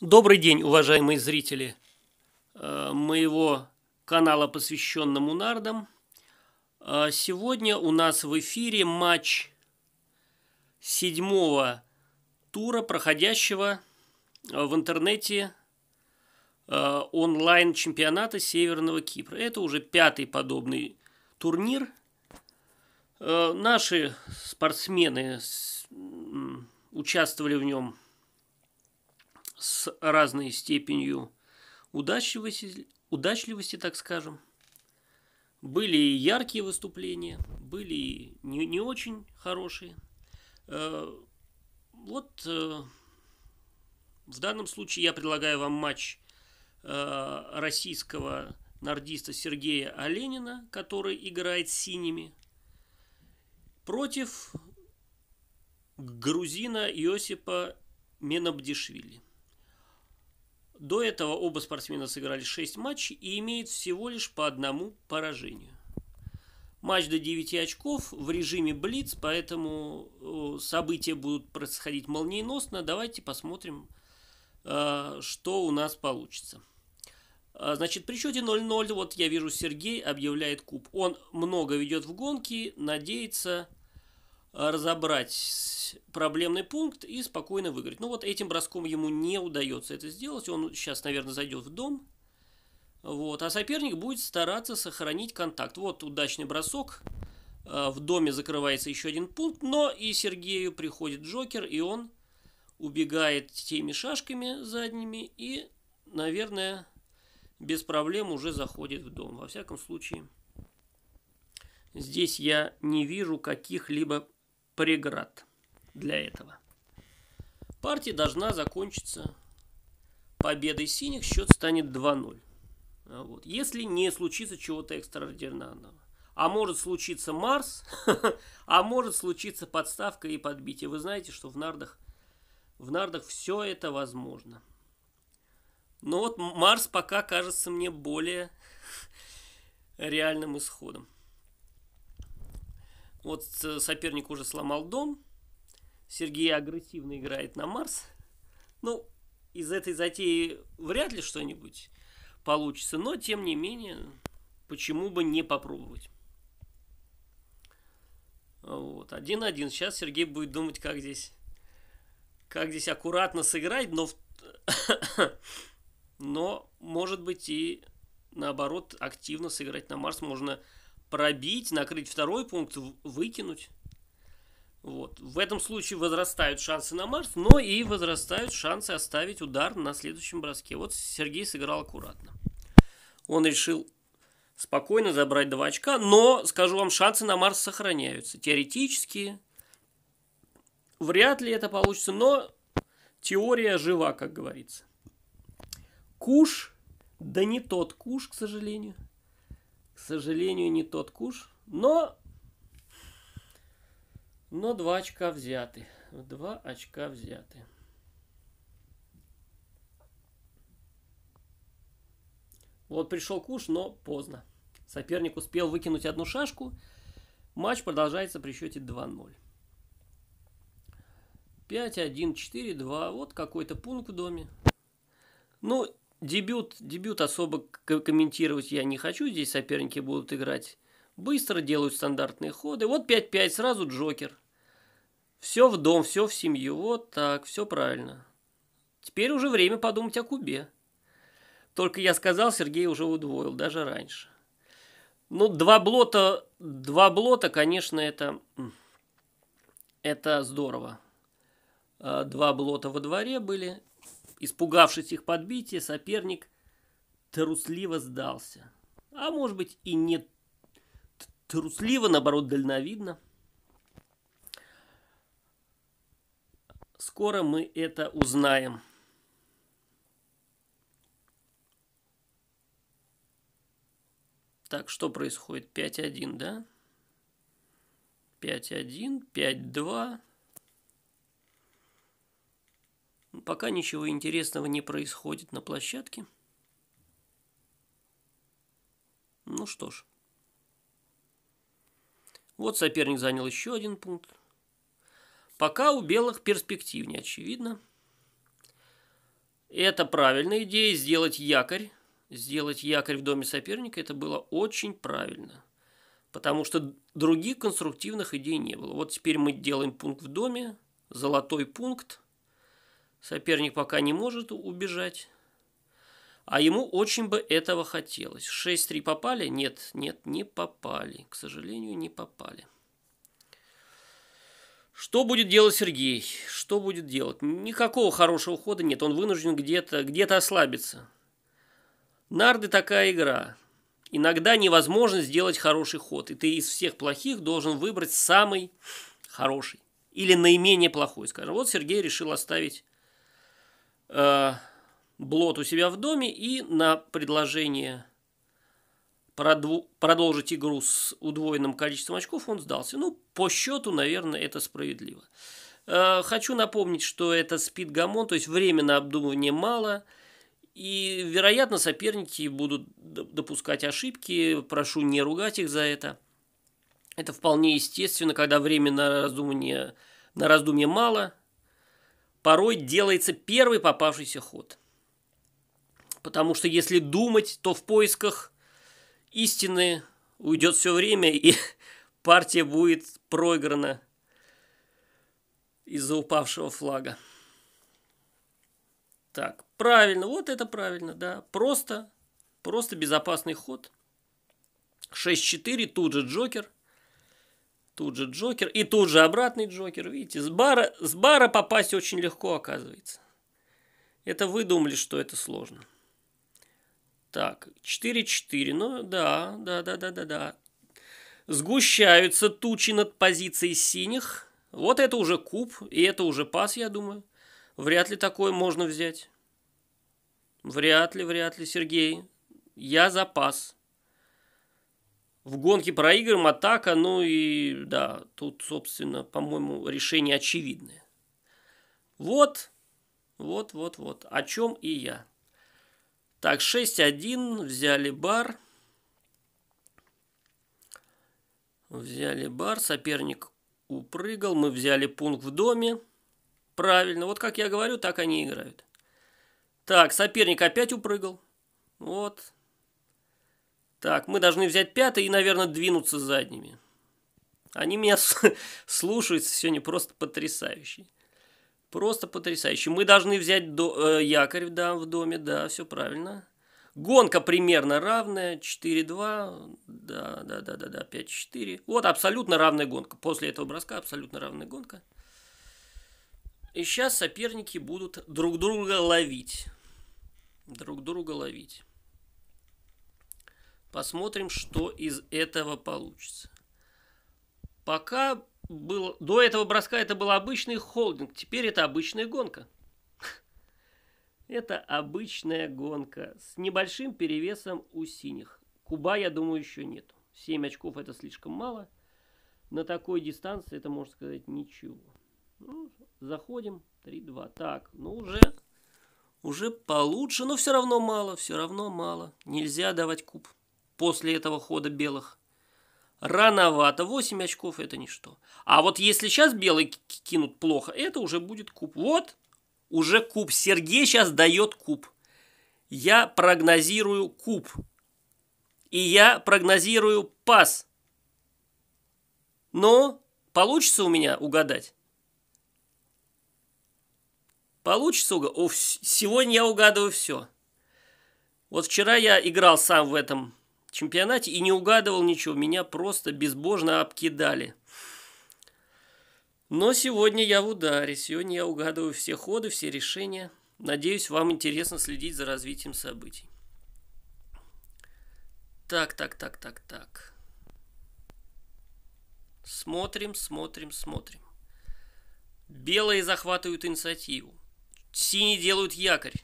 Добрый день, уважаемые зрители э, моего канала, посвященному нардам. Э, сегодня у нас в эфире матч седьмого тура, проходящего э, в интернете онлайн-чемпионата Северного Кипра. Это уже пятый подобный турнир. Наши спортсмены участвовали в нем – с разной степенью удачливости, удачливости так скажем. Были и яркие выступления, были и не, не очень хорошие. Э, вот э, в данном случае я предлагаю вам матч э, российского нардиста Сергея Оленина, который играет синими, против грузина Иосипа Менабдишвили. До этого оба спортсмена сыграли 6 матчей и имеют всего лишь по одному поражению. Матч до 9 очков в режиме блиц, поэтому э, события будут происходить молниеносно. Давайте посмотрим, э, что у нас получится. Э, значит, при счете 0-0, вот я вижу, Сергей объявляет куб. Он много ведет в гонке, надеется разобрать проблемный пункт и спокойно выиграть. Но ну, вот этим броском ему не удается это сделать. Он сейчас, наверное, зайдет в дом. Вот. А соперник будет стараться сохранить контакт. Вот удачный бросок. А, в доме закрывается еще один пункт. Но и Сергею приходит Джокер, и он убегает теми шашками задними и, наверное, без проблем уже заходит в дом. Во всяком случае, здесь я не вижу каких-либо преград для этого. Партия должна закончиться победой синих, счет станет 2-0. А вот. Если не случится чего-то экстраординарного. А может случиться Марс, а может случиться подставка и подбитие. Вы знаете, что в нардах, в нардах все это возможно. Но вот Марс пока кажется мне более реальным исходом. Вот соперник уже сломал дом. Сергей агрессивно играет на Марс. Ну, из этой затеи вряд ли что-нибудь получится, но тем не менее, почему бы не попробовать? Вот, один-один. Сейчас Сергей будет думать, как здесь, как здесь аккуратно сыграть, но, но может быть и наоборот активно сыграть на Марс можно пробить, накрыть второй пункт, выкинуть. Вот. В этом случае возрастают шансы на Марс, но и возрастают шансы оставить удар на следующем броске. Вот Сергей сыграл аккуратно. Он решил спокойно забрать два очка, но, скажу вам, шансы на Марс сохраняются. Теоретически вряд ли это получится, но теория жива, как говорится. Куш, да не тот куш, к сожалению сожалению, не тот куш, но... Но два очка взяты. Два очка взяты. Вот пришел куш, но поздно. Соперник успел выкинуть одну шашку. Матч продолжается при счете 2-0. 5-1-4-2. Вот какой-то пункт в доме. Ну, Дебют, дебют особо комментировать я не хочу, здесь соперники будут играть быстро, делают стандартные ходы. Вот 5-5, сразу Джокер. Все в дом, все в семью, вот так, все правильно. Теперь уже время подумать о Кубе. Только я сказал, Сергей уже удвоил, даже раньше. Ну, два блота, два блота, конечно, это, это здорово. А, два блота во дворе были. Испугавшись их подбития, соперник трусливо сдался. А может быть и не трусливо, наоборот, дальновидно. Скоро мы это узнаем. Так, что происходит? 5-1, да? 5-1, 5-2. Пока ничего интересного не происходит на площадке. Ну что ж. Вот соперник занял еще один пункт. Пока у белых перспектив не очевидно. Это правильная идея сделать якорь. Сделать якорь в доме соперника это было очень правильно. Потому что других конструктивных идей не было. Вот теперь мы делаем пункт в доме, золотой пункт – Соперник пока не может убежать. А ему очень бы этого хотелось. 6-3 попали? Нет, нет, не попали. К сожалению, не попали. Что будет делать Сергей? Что будет делать? Никакого хорошего хода нет. Он вынужден где-то где, -то, где -то ослабиться. Нарды такая игра. Иногда невозможно сделать хороший ход. И ты из всех плохих должен выбрать самый хороший. Или наименее плохой. Скажем, вот Сергей решил оставить э, блот у себя в доме и на предложение продв... продолжить игру с удвоенным количеством очков он сдался. Ну, по счету, наверное, это справедливо. Э, хочу напомнить, что это спидгамон, то есть время обдумывания мало – и, вероятно, соперники будут допускать ошибки. Прошу не ругать их за это. Это вполне естественно, когда времени на раздумание, на раздумье мало порой делается первый попавшийся ход. Потому что если думать, то в поисках истины уйдет все время, и партия будет проиграна из-за упавшего флага. Так, правильно, вот это правильно, да. Просто, просто безопасный ход. 6-4, тут же Джокер – Тут же Джокер и тут же обратный Джокер. Видите, с бара, с бара попасть очень легко оказывается. Это вы думали, что это сложно. Так, 4-4. Ну да, да, да, да, да, да. Сгущаются тучи над позицией синих. Вот это уже куб, и это уже пас, я думаю. Вряд ли такое можно взять. Вряд ли, вряд ли, Сергей. Я за пас в гонке проигрываем, атака, ну и да, тут, собственно, по-моему, решение очевидное. Вот, вот, вот, вот, о чем и я. Так, 6-1, взяли бар. Взяли бар, соперник упрыгал, мы взяли пункт в доме. Правильно, вот как я говорю, так они играют. Так, соперник опять упрыгал. Вот, так, мы должны взять пятый и, наверное, двинуться задними. Они меня слушаются, сегодня просто потрясающе. Просто потрясающе. Мы должны взять до, э, якорь да, в доме, да, все правильно. Гонка примерно равная, 4-2, да, да, да, да, да, 5-4. Вот абсолютно равная гонка. После этого броска абсолютно равная гонка. И сейчас соперники будут друг друга ловить. Друг друга ловить. Посмотрим, что из этого получится. Пока был... До этого броска это был обычный холдинг, теперь это обычная гонка. Это обычная гонка с небольшим перевесом у синих. Куба, я думаю, еще нету. 7 очков это слишком мало. На такой дистанции это, можно сказать, ничего. Ну, заходим. 3-2. Так, ну уже, уже получше, но все равно мало, все равно мало. Нельзя давать куб после этого хода белых. Рановато. 8 очков это ничто. А вот если сейчас белые кинут плохо, это уже будет куб. Вот, уже куб. Сергей сейчас дает куб. Я прогнозирую куб. И я прогнозирую пас. Но получится у меня угадать? Получится угадать? Сегодня я угадываю все. Вот вчера я играл сам в этом чемпионате и не угадывал ничего. Меня просто безбожно обкидали. Но сегодня я в ударе. Сегодня я угадываю все ходы, все решения. Надеюсь, вам интересно следить за развитием событий. Так, так, так, так, так. Смотрим, смотрим, смотрим. Белые захватывают инициативу. Синие делают якорь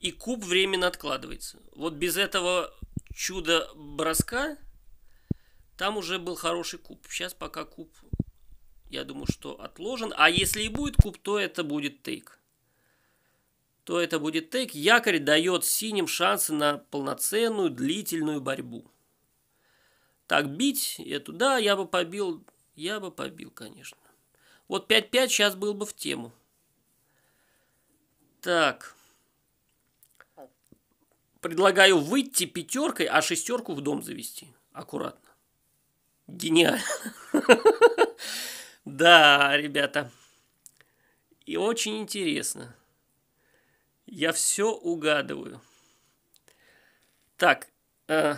и куб временно откладывается. Вот без этого чуда броска там уже был хороший куб. Сейчас пока куб, я думаю, что отложен. А если и будет куб, то это будет тейк. То это будет тейк. Якорь дает синим шансы на полноценную длительную борьбу. Так бить эту, да, я бы побил, я бы побил, конечно. Вот 5-5 сейчас был бы в тему. Так. Предлагаю выйти пятеркой, а шестерку в дом завести. Аккуратно. Гениально. Да, ребята. И очень интересно. Я все угадываю. Так, э,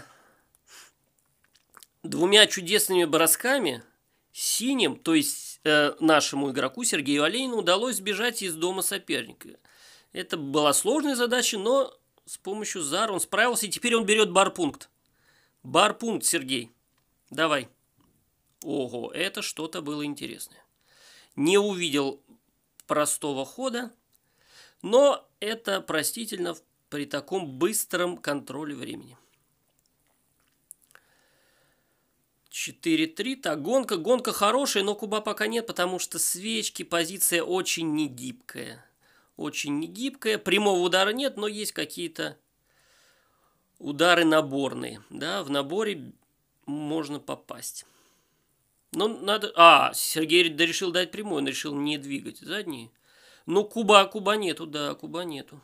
двумя чудесными бросками синим, то есть э, нашему игроку Сергею Оленину удалось сбежать из дома соперника. Это была сложная задача, но с помощью зар он справился, и теперь он берет барпункт. Барпункт, Сергей. Давай. Ого, это что-то было интересное. Не увидел простого хода, но это простительно при таком быстром контроле времени. 4-3. Так, гонка. Гонка хорошая, но куба пока нет, потому что свечки, позиция очень негибкая очень негибкая. Прямого удара нет, но есть какие-то удары наборные. Да, в наборе можно попасть. Ну, надо... А, Сергей решил дать прямой, он решил не двигать задние. Ну, Куба, Куба нету, да, Куба нету.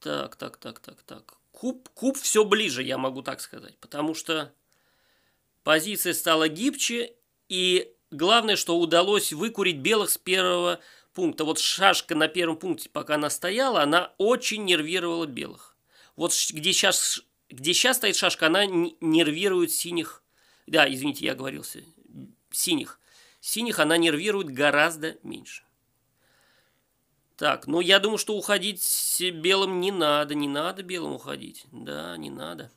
Так, так, так, так, так. Куб, куб все ближе, я могу так сказать, потому что позиция стала гибче, и главное, что удалось выкурить белых с первого пункта, вот шашка на первом пункте, пока она стояла, она очень нервировала белых. Вот где сейчас, где сейчас стоит шашка, она нервирует синих. Да, извините, я оговорился. Синих. Синих она нервирует гораздо меньше. Так, ну я думаю, что уходить белым не надо. Не надо белым уходить. Да, не надо.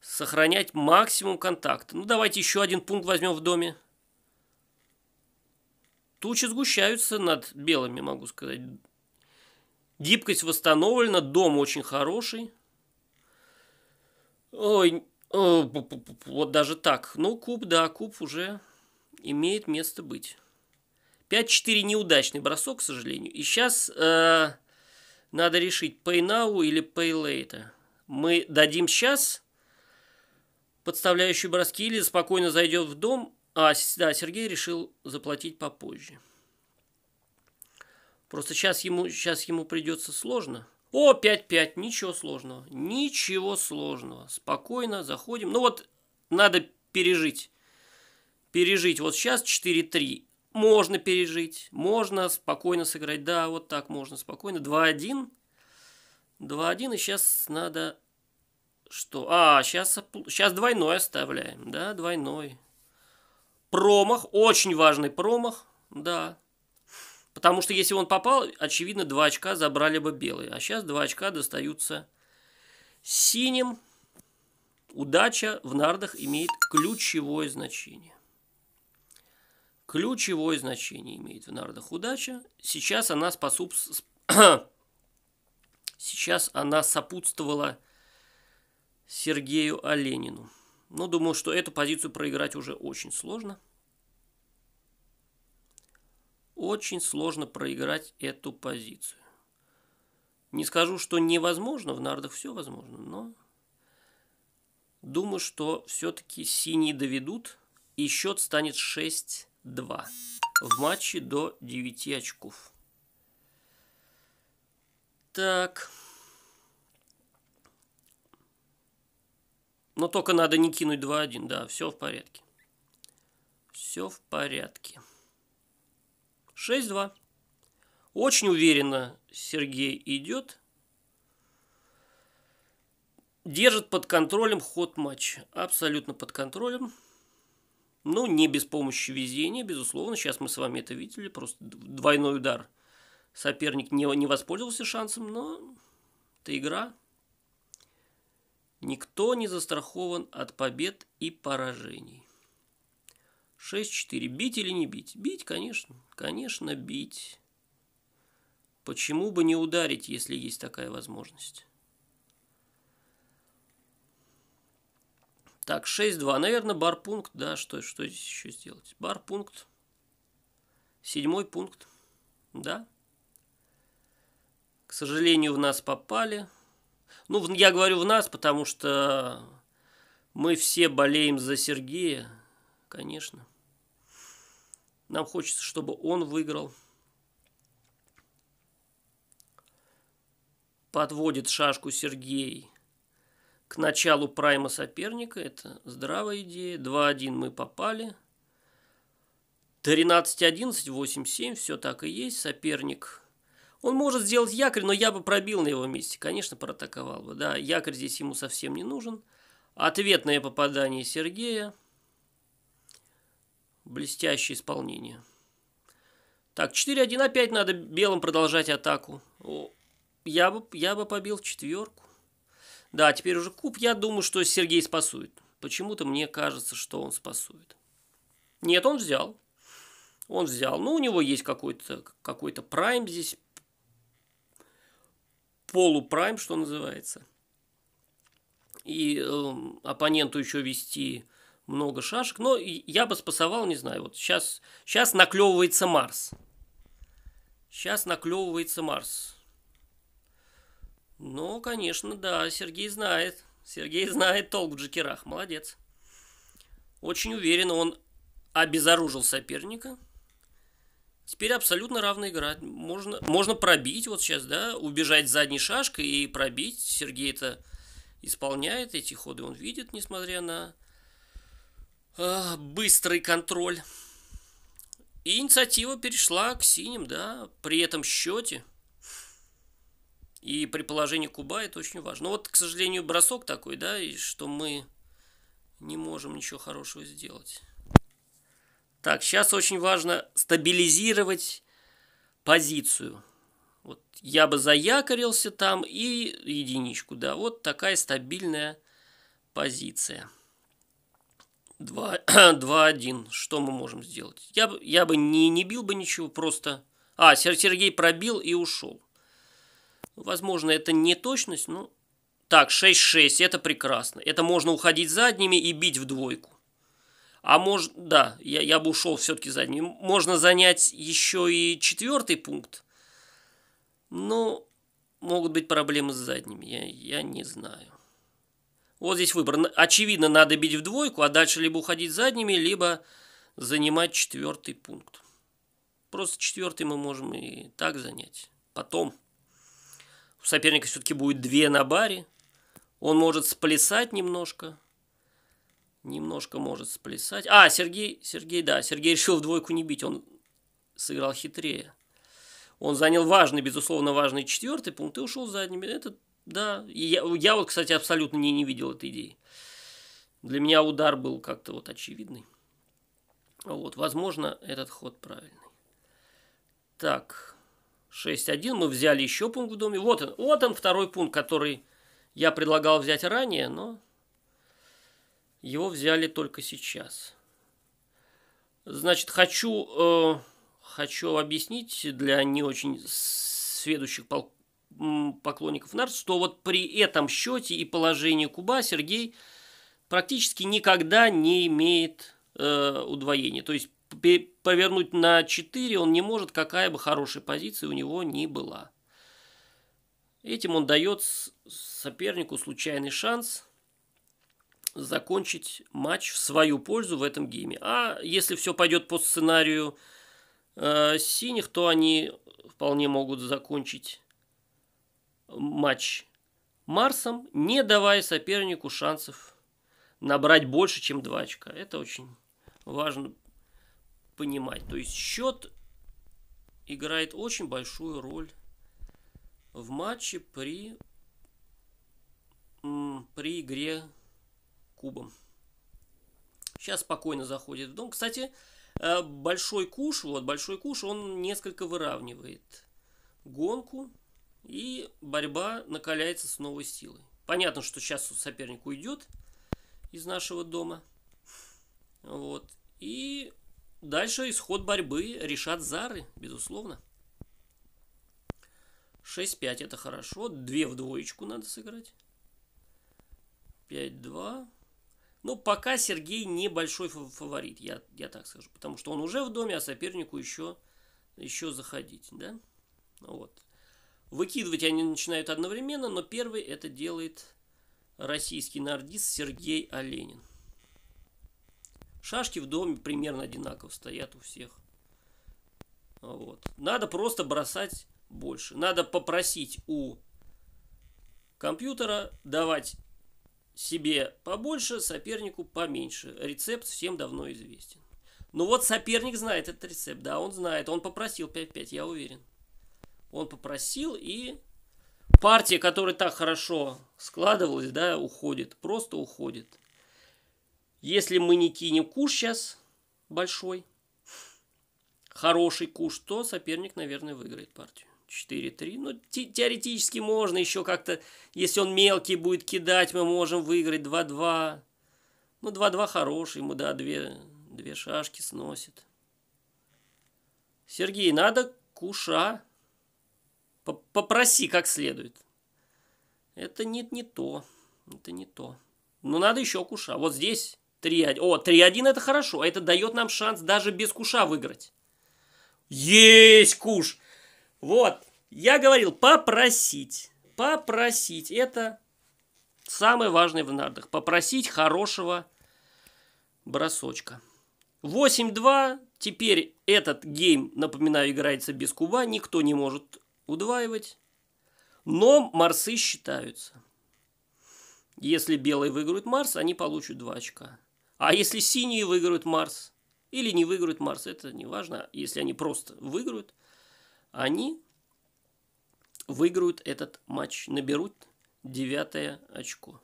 Сохранять максимум контакта. Ну давайте еще один пункт возьмем в доме. Тучи сгущаются над белыми, могу сказать. Гибкость восстановлена, дом очень хороший. Ой, э, вот даже так. Ну, куб, да, куб уже имеет место быть. 5-4 неудачный бросок, к сожалению. И сейчас э, надо решить, Пейнау или pay Мы дадим сейчас подставляющие броски или спокойно зайдет в дом а, да, Сергей решил заплатить попозже. Просто сейчас ему, сейчас ему придется сложно. О, 5-5, ничего сложного. Ничего сложного. Спокойно заходим. Ну вот, надо пережить. Пережить. Вот сейчас 4-3. Можно пережить. Можно спокойно сыграть. Да, вот так можно спокойно. 2-1. 2-1. И сейчас надо... Что? А, сейчас, сейчас двойной оставляем. Да, двойной. Промах, очень важный промах, да. Потому что если он попал, очевидно, два очка забрали бы белые. А сейчас два очка достаются синим. Удача в нардах имеет ключевое значение. Ключевое значение имеет в нардах удача. Сейчас она способ Сейчас она сопутствовала Сергею Оленину. Но думаю, что эту позицию проиграть уже очень сложно. Очень сложно проиграть эту позицию. Не скажу, что невозможно, в нардах все возможно, но думаю, что все-таки синие доведут, и счет станет 6-2 в матче до 9 очков. Так. Но только надо не кинуть 2-1, да, все в порядке. Все в порядке. 6-2. Очень уверенно Сергей идет. Держит под контролем ход матча. Абсолютно под контролем. Ну, не без помощи везения, безусловно. Сейчас мы с вами это видели. Просто двойной удар. Соперник не, не воспользовался шансом, но это игра. Никто не застрахован от побед и поражений. 6-4. Бить или не бить? Бить, конечно. Конечно, бить. Почему бы не ударить, если есть такая возможность? Так, 6-2. Наверное, бар-пункт. Да, что, что здесь еще сделать? Бар-пункт. Седьмой пункт. Да. К сожалению, в нас попали. Ну, я говорю в нас, потому что мы все болеем за Сергея, конечно. Нам хочется, чтобы он выиграл. Подводит шашку Сергей к началу прайма соперника. Это здравая идея. 2-1 мы попали. 13-11, 8-7, все так и есть. Соперник он может сделать якорь, но я бы пробил на его месте. Конечно, проатаковал бы. Да, якорь здесь ему совсем не нужен. Ответное попадание Сергея. Блестящее исполнение. Так, 4-1 опять надо белым продолжать атаку. О, я, бы, я бы побил четверку. Да, теперь уже куб. Я думаю, что Сергей спасует. Почему-то мне кажется, что он спасует. Нет, он взял. Он взял. Ну, у него есть какой-то какой прайм здесь полупрайм, что называется. И э, оппоненту еще вести много шашек. Но я бы спасовал, не знаю, вот сейчас, сейчас наклевывается Марс. Сейчас наклевывается Марс. Ну, конечно, да, Сергей знает. Сергей знает толк в джекерах, молодец. Очень уверенно он обезоружил соперника – Теперь абсолютно равная игра. Можно, можно пробить вот сейчас, да, убежать задней шашкой и пробить. сергей это исполняет эти ходы, он видит, несмотря на э, быстрый контроль. И инициатива перешла к синим, да, при этом счете. И при положении куба это очень важно. Но ну вот, к сожалению, бросок такой, да, и что мы не можем ничего хорошего сделать. Так, сейчас очень важно стабилизировать позицию. Вот я бы заякорился там и единичку, да, вот такая стабильная позиция. 2-1. Что мы можем сделать? Я, бы, я бы не, не бил бы ничего, просто... А, Сергей пробил и ушел. Возможно, это не точность, но... Так, 6-6, это прекрасно. Это можно уходить задними и бить в двойку. А может, да, я, я бы ушел все-таки задним. Можно занять еще и четвертый пункт. Но могут быть проблемы с задними, я, я не знаю. Вот здесь выбор. Очевидно, надо бить в двойку, а дальше либо уходить задними, либо занимать четвертый пункт. Просто четвертый мы можем и так занять. Потом. У соперника все-таки будет две на баре. Он может сплясать немножко. Немножко может сплясать. А, Сергей, Сергей, да, Сергей решил в двойку не бить, он сыграл хитрее. Он занял важный, безусловно, важный четвертый пункт и ушел задними. Это, да, я, я вот, кстати, абсолютно не, не видел этой идеи. Для меня удар был как-то вот очевидный. Вот, возможно, этот ход правильный. Так, 6-1, мы взяли еще пункт в доме. Вот он, вот он второй пункт, который я предлагал взять ранее, но его взяли только сейчас. Значит, хочу, э, хочу объяснить для не очень сведущих пол- поклонников НАРС, что вот при этом счете и положении Куба Сергей практически никогда не имеет э, удвоения. То есть повернуть на 4 он не может, какая бы хорошая позиция у него ни была. Этим он дает сопернику случайный шанс – закончить матч в свою пользу в этом гейме. А если все пойдет по сценарию э, синих, то они вполне могут закончить матч Марсом, не давая сопернику шансов набрать больше, чем 2 очка. Это очень важно понимать. То есть счет играет очень большую роль в матче при, при игре кубом. Сейчас спокойно заходит в дом. Кстати, э, большой куш, вот большой куш, он несколько выравнивает гонку. И борьба накаляется с новой силой. Понятно, что сейчас соперник уйдет из нашего дома. Вот. И дальше исход борьбы решат Зары, безусловно. 6-5 это хорошо. 2 в двоечку надо сыграть. 5-2. Ну пока Сергей небольшой фаворит, я, я так скажу. Потому что он уже в доме, а сопернику еще, еще заходить. Да? Вот. Выкидывать они начинают одновременно, но первый это делает российский нардист Сергей Оленин. Шашки в доме примерно одинаково стоят у всех. Вот. Надо просто бросать больше. Надо попросить у компьютера давать себе побольше, сопернику поменьше. Рецепт всем давно известен. Ну вот соперник знает этот рецепт, да, он знает. Он попросил 5-5, я уверен. Он попросил, и партия, которая так хорошо складывалась, да, уходит, просто уходит. Если мы не кинем куш сейчас большой, хороший куш, то соперник, наверное, выиграет партию. 4-3. Ну, те теоретически можно еще как-то, если он мелкий будет кидать, мы можем выиграть 2-2. Ну, 2-2 хороший, ему, да, две, две шашки сносит. Сергей, надо куша. Попроси как следует. Это не, не то. Это не то. Но ну, надо еще куша. Вот здесь 3-1. О, 3-1 это хорошо. А это дает нам шанс даже без куша выиграть. Есть куш! Вот, я говорил, попросить. Попросить. Это самое важное в нардах. Попросить хорошего бросочка. 8-2. Теперь этот гейм, напоминаю, играется без куба. Никто не может удваивать. Но марсы считаются. Если белые выиграют Марс, они получат 2 очка. А если синие выиграют Марс или не выиграют Марс, это не важно. Если они просто выиграют, они выиграют этот матч, наберут девятое очко.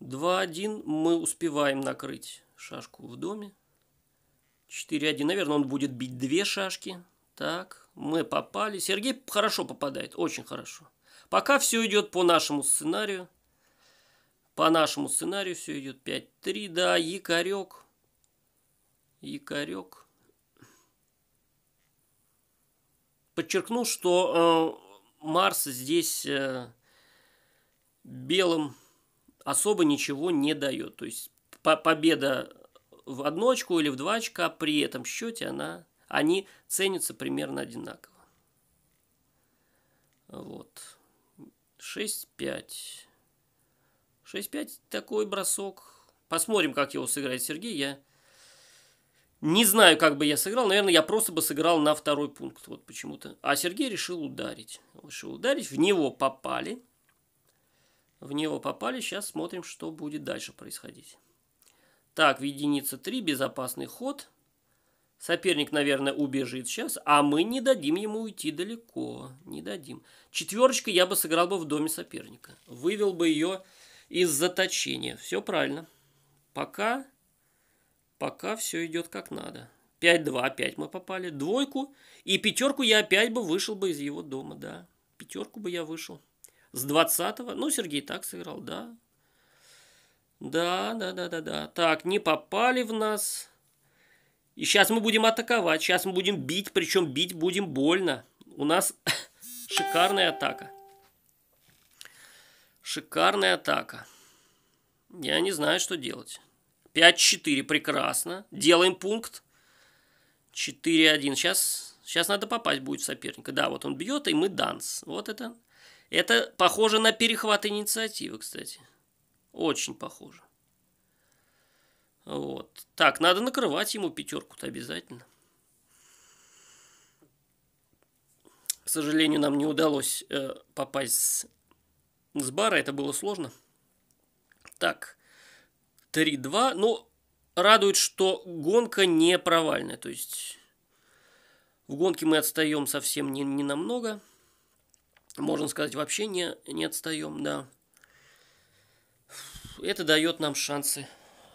2-1 мы успеваем накрыть шашку в доме. 4-1, наверное, он будет бить две шашки. Так, мы попали. Сергей хорошо попадает, очень хорошо. Пока все идет по нашему сценарию. По нашему сценарию все идет 5-3. Да, якорек. Якорек. подчеркнул, что э, Марс здесь э, белым особо ничего не дает. То есть по победа в одну очку или в два очка при этом счете она, они ценятся примерно одинаково. Вот. 6-5. 6-5 такой бросок. Посмотрим, как его сыграет Сергей. Я не знаю, как бы я сыграл. Наверное, я просто бы сыграл на второй пункт. Вот почему-то. А Сергей решил ударить. Решил ударить. В него попали. В него попали. Сейчас смотрим, что будет дальше происходить. Так, в единице 3 безопасный ход. Соперник, наверное, убежит сейчас, а мы не дадим ему уйти далеко. Не дадим. Четверочка я бы сыграл бы в доме соперника. Вывел бы ее из заточения. Все правильно. Пока Пока все идет как надо. 5-2 опять мы попали. Двойку. И пятерку я опять бы вышел бы из его дома, да. Пятерку бы я вышел. С 20-го. Ну, Сергей так сыграл, да. Да, да, да, да, да. Так, не попали в нас. И сейчас мы будем атаковать. Сейчас мы будем бить. Причем бить будем больно. У нас шикарная атака. Шикарная атака. Я не знаю, что делать. 5-4, прекрасно. Делаем пункт. 4-1. Сейчас, сейчас надо попасть будет соперника. Да, вот он бьет, и мы данс. Вот это. Это похоже на перехват инициативы, кстати. Очень похоже. Вот. Так, надо накрывать ему пятерку-то обязательно. К сожалению, нам не удалось э, попасть с бара. Это было сложно. Так. 3-2. Ну, радует, что гонка не провальная. То есть в гонке мы отстаем совсем не, не намного. Можно сказать, вообще не, не отстаем, да. Это дает нам шансы.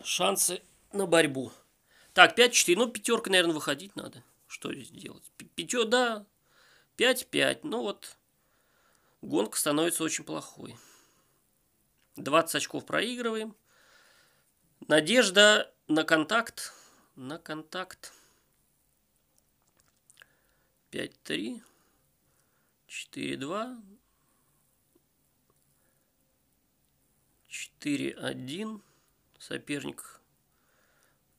Шансы на борьбу. Так, 5-4. Ну, пятерка, наверное, выходить надо. Что здесь делать? Пятерка, да. 5-5. Ну вот, гонка становится очень плохой. 20 очков проигрываем. Надежда на контакт. На контакт. 5-3. 4-2. 4-1. Соперник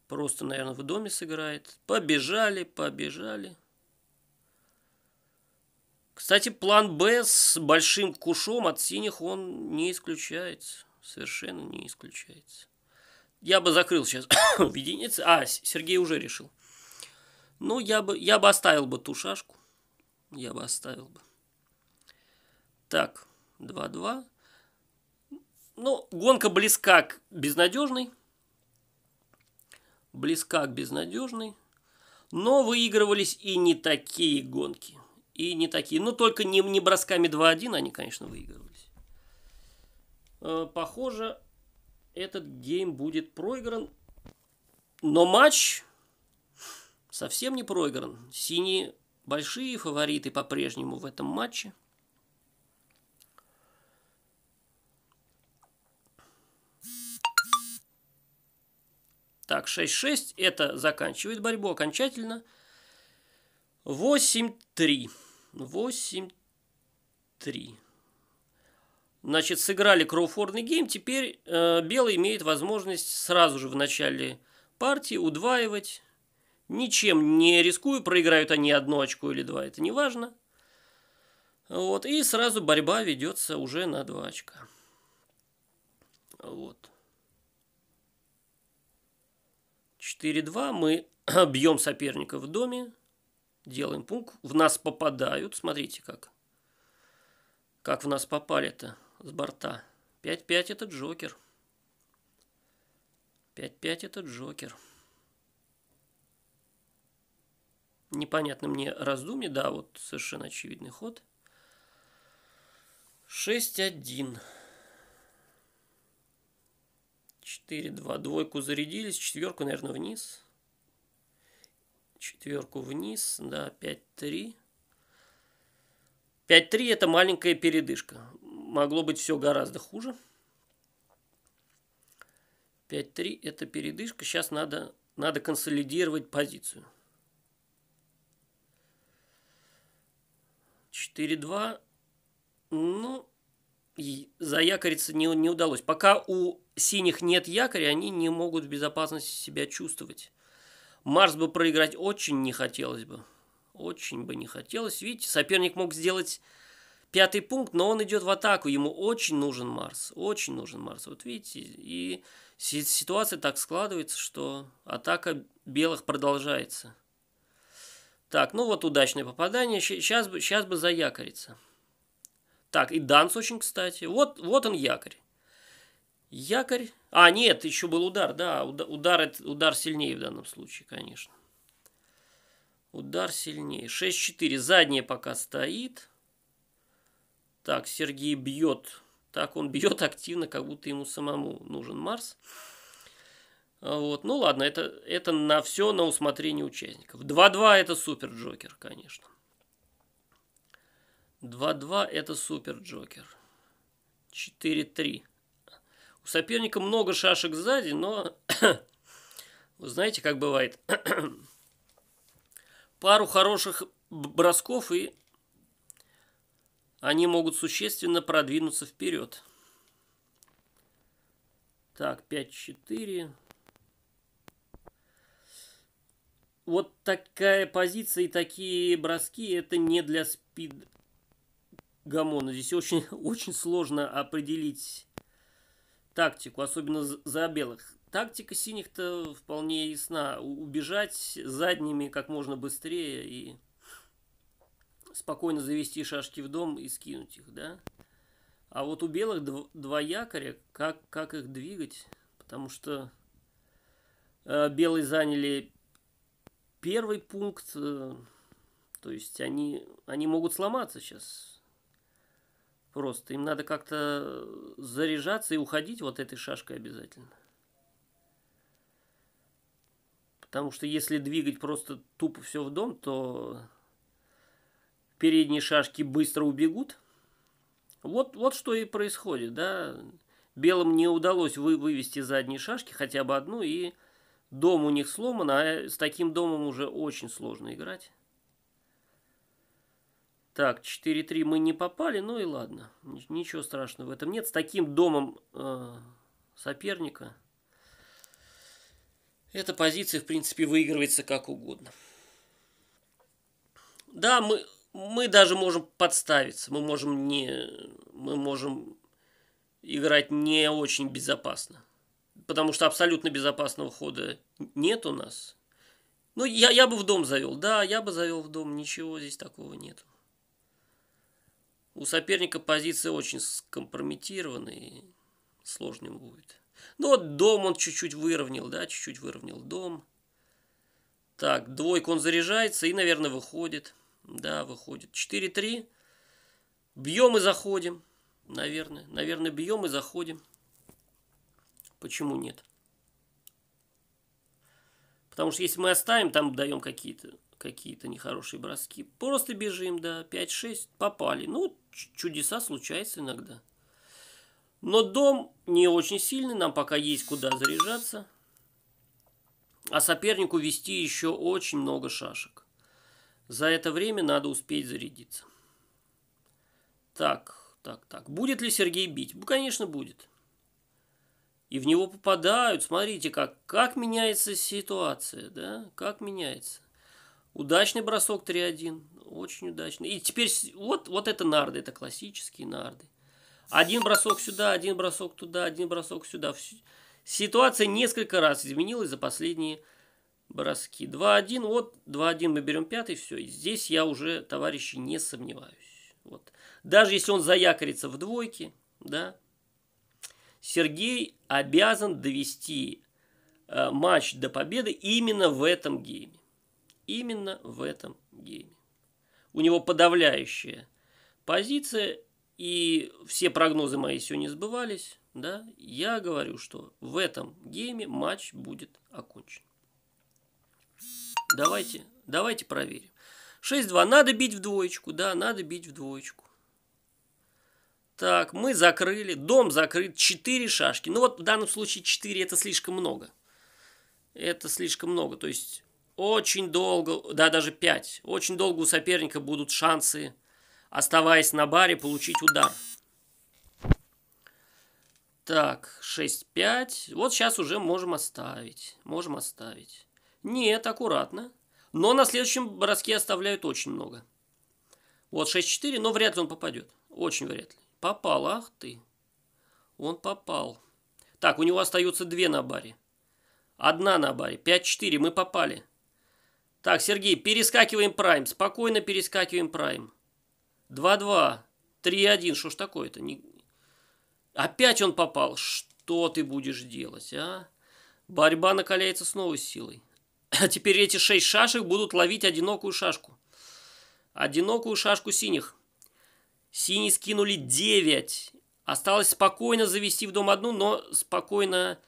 просто, наверное, в доме сыграет. Побежали, побежали. Кстати, план Б с большим кушом от синих он не исключается. Совершенно не исключается. Я бы закрыл сейчас единицы. А, Сергей уже решил. Ну, я бы, я бы оставил бы ту шашку. Я бы оставил бы. Так, 2-2. Ну, гонка близка к безнадежной. Близка к безнадежной. Но выигрывались и не такие гонки. И не такие. Ну, только не, не бросками 2-1 они, конечно, выигрывались. Э, похоже, этот гейм будет проигран. Но матч совсем не проигран. Синие большие фавориты по-прежнему в этом матче. Так, 6-6. Это заканчивает борьбу окончательно. 8-3. 8-3. Значит, сыграли кроуфордный гейм, теперь э, белый имеет возможность сразу же в начале партии удваивать, ничем не рискуя, проиграют они одно очко или два, это не важно. Вот, и сразу борьба ведется уже на два очка. Вот. 4-2, мы бьем соперника в доме, делаем пункт, в нас попадают, смотрите как. Как в нас попали-то с борта. 5-5 это Джокер. 5-5 это Джокер. Непонятно мне раздумье, да, вот совершенно очевидный ход. 6-1. 4-2. Двойку зарядились, четверку, наверное, вниз. Четверку вниз, да, 5-3. 5-3 это маленькая передышка могло быть все гораздо хуже. 5-3 это передышка. Сейчас надо, надо консолидировать позицию. 4-2. Ну, и заякориться не, не удалось. Пока у синих нет якоря, они не могут в безопасности себя чувствовать. Марс бы проиграть очень не хотелось бы. Очень бы не хотелось. Видите, соперник мог сделать пятый пункт, но он идет в атаку. Ему очень нужен Марс. Очень нужен Марс. Вот видите, и ситуация так складывается, что атака белых продолжается. Так, ну вот удачное попадание. Сейчас бы, сейчас бы заякориться. Так, и Данс очень кстати. Вот, вот он якорь. Якорь. А, нет, еще был удар, да. Удар, удар сильнее в данном случае, конечно. Удар сильнее. 6-4. Задняя пока стоит. Так, Сергей бьет. Так, он бьет активно, как будто ему самому нужен Марс. А вот, ну ладно, это, это на все на усмотрение участников. 2-2 это супер Джокер, конечно. 2-2 это супер Джокер. 4-3. У соперника много шашек сзади, но вы знаете, как бывает. Пару хороших бросков и они могут существенно продвинуться вперед. Так, 5-4. Вот такая позиция и такие броски, это не для спид гамона. Здесь очень, очень сложно определить тактику, особенно за белых. Тактика синих-то вполне ясна. Убежать задними как можно быстрее и спокойно завести шашки в дом и скинуть их, да? А вот у белых дв два якоря, как, как их двигать? Потому что э, белые заняли первый пункт, э, то есть они, они могут сломаться сейчас. Просто им надо как-то заряжаться и уходить вот этой шашкой обязательно. Потому что если двигать просто тупо все в дом, то передние шашки быстро убегут. Вот, вот что и происходит, да. Белым не удалось вы, вывести задние шашки, хотя бы одну, и дом у них сломан, а с таким домом уже очень сложно играть. Так, 4-3 мы не попали, ну и ладно. Ничего страшного в этом нет. С таким домом э, соперника эта позиция, в принципе, выигрывается как угодно. Да, мы мы даже можем подставиться, мы можем не, мы можем играть не очень безопасно, потому что абсолютно безопасного хода нет у нас. Ну, я, я бы в дом завел, да, я бы завел в дом, ничего здесь такого нет. У соперника позиция очень скомпрометирована и сложным будет. Ну вот дом он чуть-чуть выровнял, да, чуть-чуть выровнял дом. Так, двойку он заряжается и, наверное, выходит. Да, выходит. 4-3. Бьем и заходим. Наверное. Наверное, бьем и заходим. Почему нет? Потому что если мы оставим, там даем какие-то какие-то нехорошие броски. Просто бежим, да, 5-6, попали. Ну, чудеса случаются иногда. Но дом не очень сильный, нам пока есть куда заряжаться. А сопернику вести еще очень много шашек. За это время надо успеть зарядиться. Так, так, так. Будет ли Сергей бить? Ну, конечно, будет. И в него попадают. Смотрите, как, как меняется ситуация, да? Как меняется. Удачный бросок 3-1. Очень удачный. И теперь вот, вот это нарды. Это классические нарды. Один бросок сюда, один бросок туда, один бросок сюда. Ситуация несколько раз изменилась за последние броски. 2-1, вот 2-1 мы берем пятый, все. здесь я уже, товарищи, не сомневаюсь. Вот. Даже если он заякорится в двойке, да, Сергей обязан довести э, матч до победы именно в этом гейме. Именно в этом гейме. У него подавляющая позиция, и все прогнозы мои сегодня сбывались. Да? Я говорю, что в этом гейме матч будет окончен. Давайте, давайте проверим. 6-2. Надо бить в двоечку. Да, надо бить в двоечку. Так, мы закрыли. Дом закрыт. 4 шашки. Ну вот в данном случае 4 это слишком много. Это слишком много. То есть очень долго, да, даже 5. Очень долго у соперника будут шансы, оставаясь на баре, получить удар. Так, 6-5. Вот сейчас уже можем оставить. Можем оставить. Нет, аккуратно. Но на следующем броске оставляют очень много. Вот 6-4, но вряд ли он попадет. Очень вряд ли. Попал, ах ты. Он попал. Так, у него остаются две на баре. Одна на баре. 5-4, мы попали. Так, Сергей, перескакиваем прайм. Спокойно перескакиваем прайм. 2-2. 3-1. Что ж такое-то? Не... Опять он попал. Что ты будешь делать, а? Борьба накаляется с новой силой. А теперь эти шесть шашек будут ловить одинокую шашку. Одинокую шашку синих. Синие скинули 9. Осталось спокойно завести в дом одну, но спокойно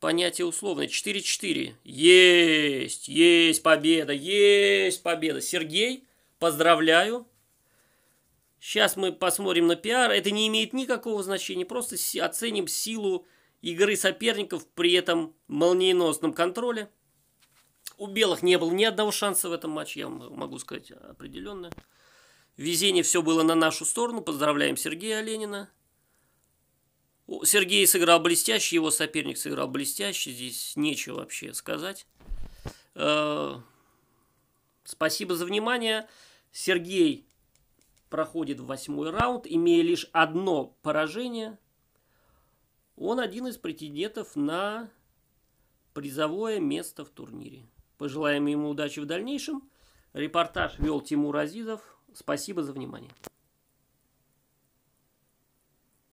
понятие условное. 4-4. Есть, есть победа, есть победа. Сергей, поздравляю. Сейчас мы посмотрим на пиар. Это не имеет никакого значения. Просто оценим силу игры соперников при этом молниеносном контроле. У белых не было ни одного шанса в этом матче, я могу сказать определенно. Везение все было на нашу сторону. Поздравляем Сергея Оленина. Сергей сыграл блестяще, его соперник сыграл блестяще. Здесь нечего вообще сказать. Э, спасибо за внимание. Сергей проходит в восьмой раунд, имея лишь одно поражение. Он один из претендентов на призовое место в турнире. Пожелаем ему удачи в дальнейшем. Репортаж вел Тимур Азизов. Спасибо за внимание.